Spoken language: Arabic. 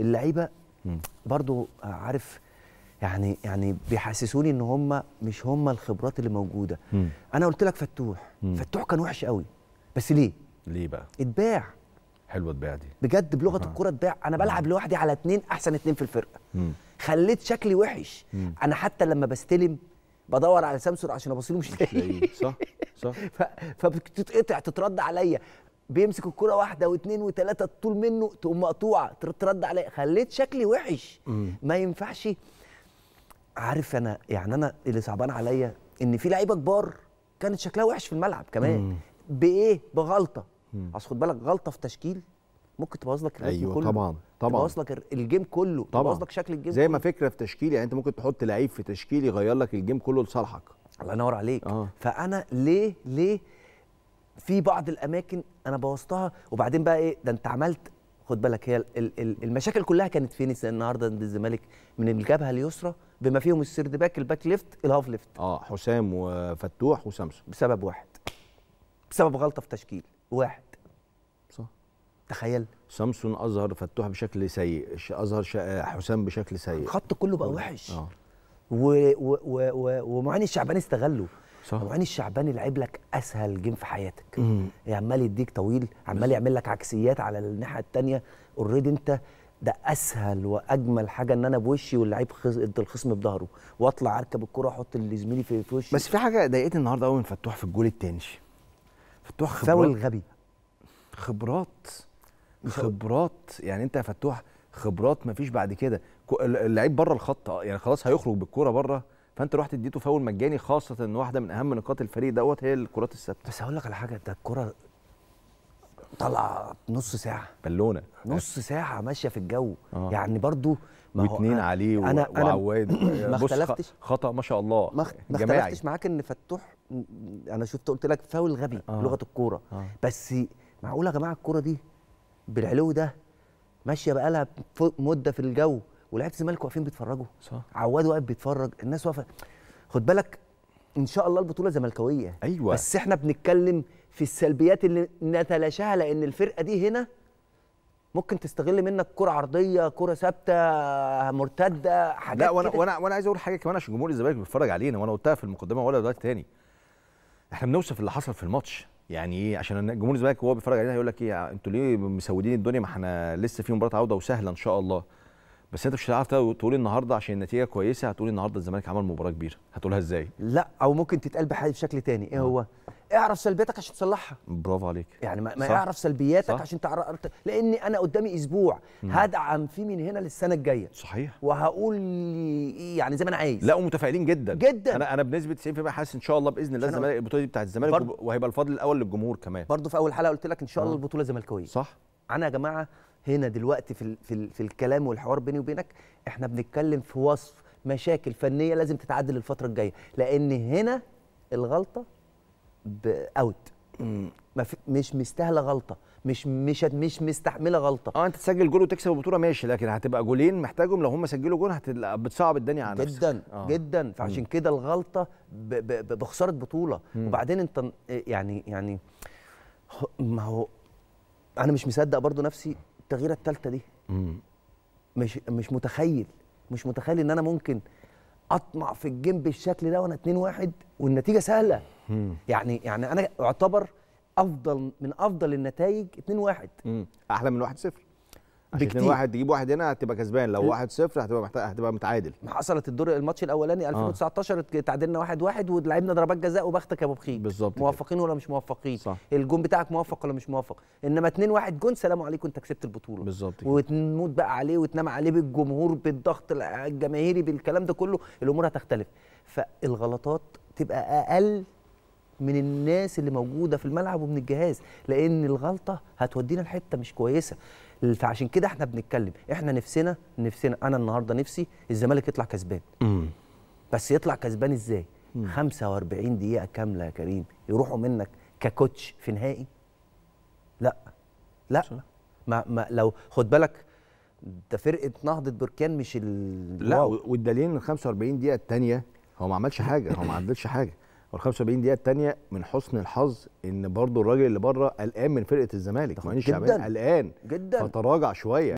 اللعيبه برضو عارف يعني يعني بيحسسوني ان هم مش هم الخبرات اللي موجوده مم. انا قلت لك فتوح مم. فتوح كان وحش قوي بس ليه ليه بقى اتباع حلوه اتباع دي بجد بلغه آه. الكوره اتباع انا بلعب آه. لوحدي على اتنين احسن اتنين في الفرقه مم. خليت شكلي وحش مم. انا حتى لما بستلم بدور على سامسونج عشان ابص له مش لاقيه صح صح فبتتقطع تترد عليا بيمسك الكرة واحدة واثنين وثلاثة طول منه تقوم مقطوعة ترد عليا خليت شكلي وحش ما ينفعش عارف انا يعني انا اللي صعبان عليا ان في لعيبه كبار كانت شكلها وحش في الملعب كمان مم. بايه بغلطه اصل خد بالك غلطه في تشكيل ممكن تبوظ لك الجيم أيوة كله طبعا طبعا تبوظ لك الجيم كله طبعا تبوظ لك شكل الجيم زي ما فكره في تشكيل يعني انت ممكن تحط لعيب في تشكيل يغير لك الجيم كله لصالحك الله ينور عليك آه. فانا ليه ليه في بعض الاماكن انا بوظتها وبعدين بقى ايه ده انت عملت خد بالك هي المشاكل كلها كانت فين النهارده عند الزمالك من الجبهه اليسرى بما فيهم السيرد باك الباك ليفت الهاف ليفت اه حسام وفتوح وسامسو بسبب واحد بسبب غلطه في تشكيل واحد صح تخيل سامسون اظهر فتوح بشكل سيء اظهر آه، حسام بشكل سيء الخط كله بقى وحش اه ومعين الشعباني استغله صح. طبعا الشعباني لعب لك اسهل جيم في حياتك مم. إيه، عمال يديك طويل عمال يعمل لك عكسيات على الناحيه الثانيه اوريدي انت ده اسهل واجمل حاجه ان انا بوشي واللعيب خز... ادى الخصم بظهره واطلع اركب الكوره واحط اللي زميلي في, في وشي بس في حاجه ضايقتني النهارده قوي من فتوح في الجول الثاني فتوح خبرات فاول غبي خبرات خبرات يعني انت يا فتوح خبرات مفيش بعد كده اللعيب بره الخط يعني خلاص هيخرج بالكوره بره فانت رحت اديته فاول مجاني خاصه ان واحده من اهم نقاط الفريق دوت هي الكرات الثابته بس هقول لك على حاجه ده الكره طالعه نص ساعه بالونه نص ساعه ماشيه في الجو آه. يعني برضو ما واثنين عليه انا وعواد ما اختلفتش خطا ما شاء الله ما, ما اختلفتش معاك ان فتوح انا شفت قلت لك فاول غبي آه. لغه الكوره آه. بس معقوله يا جماعه الكوره دي بالعلو ده ماشيه بقالها مده في الجو ولعيبه الزمالك واقفين بيتفرجوا صح عواد واقف بيتفرج الناس واقفه خد بالك ان شاء الله البطوله زملكاويه ايوه بس احنا بنتكلم في السلبيات اللي نتلاشاها لان الفرقه دي هنا ممكن تستغل منك كره عرضيه كره ثابته مرتده حاجات لا وانا وانا وانا عايز اقول حاجه كمان عشان جمهور الزمالك بيتفرج علينا وانا قلتها في المقدمه ولا دلوقتي تاني احنا بنوصف اللي حصل في الماتش يعني ايه عشان جمهور الزمالك وهو بيتفرج علينا هيقول لك ايه آه، انتوا ليه مسودين الدنيا ما احنا لسه في مباراه عوده وسهله ان شاء الله بس انت مش هتعرف تقول النهارده عشان النتيجه كويسه هتقول النهارده الزمالك عمل مباراه كبيره هتقولها ازاي لا او ممكن تتقال بشكل تاني ايه آه. هو اعرف سلبياتك عشان تصلحها برافو عليك يعني ما, ما اعرف سلبياتك صح. عشان تعرف لان انا قدامي اسبوع مم. هدعم فيه من هنا للسنه الجايه صحيح وهقول يعني زي ما انا عايز لا ومتفائلين جدا جدا انا انا بنسبه 90% حاسس ان شاء الله باذن الله الزمالك البطوله دي بتاعت الزمالك وهيبقى الفضل الاول للجمهور كمان برضه في اول حلقه قلت لك ان شاء الله آه. البطوله زملكاويه صح انا يا جماعه هنا دلوقتي في في, في الكلام والحوار بيني وبينك احنا بنتكلم في وصف مشاكل فنيه لازم تتعدل الفتره الجايه لان هنا الغلطه بأوت مش مستاهله غلطه مش مش مش مستحمله غلطه اه انت تسجل جول وتكسب البطوله ماشي لكن هتبقى جولين محتاجهم لو هم سجلوا جول هتبقى بتصعب الدنيا على نفسك جدا آه. جدا فعشان كده الغلطه ب ب بخساره بطوله مم. وبعدين انت يعني يعني ما هو انا مش مصدق برضو نفسي التغييره الثالثه دي مش مش متخيل مش متخيل ان انا ممكن اطمع في الجيم بالشكل ده وانا 2 1 والنتيجه سهله يعني يعني انا اعتبر افضل من افضل النتائج 2 1 احلى من 1 0 بكتير واحد تجيب واحد هنا هتبقى كسبان لو 1 0 هتبقى محتاج هتبقى متعادل حصلت الدور الماتش الاولاني 2019 آه. تعادلنا 1 1 ولعبنا ضربات جزاء وبختك يا ابو بخيت بالظبط موافقين ولا مش موافقين صح. الجون بتاعك موفق ولا مش موفق انما 2 1 جون سلام عليكم انت كسبت البطوله بالظبط وتموت بقى عليه وتنام عليه بالجمهور بالضغط الجماهيري بالكلام ده كله الامور هتختلف فالغلطات تبقى اقل من الناس اللي موجوده في الملعب ومن الجهاز لان الغلطه هتودينا لحته مش كويسه فعشان كده احنا بنتكلم احنا نفسنا نفسنا انا النهارده نفسي الزمالك يطلع كسبان بس يطلع كسبان ازاي 45 دقيقه كامله يا كريم يروحوا منك ككوتش في نهائي لا لا ما, ما لو خد بالك ده فرقه نهضه بركان مش ال لا والدليل ان 45 دقيقه الثانيه هو ما عملش حاجه هو ما عدلش حاجه وال 75 دقيقه الثانيه من حسن الحظ ان برضو الراجل اللي بره قلقان من فرقه الزمالك مهندس شعبان قلقان جدا فتراجع شويه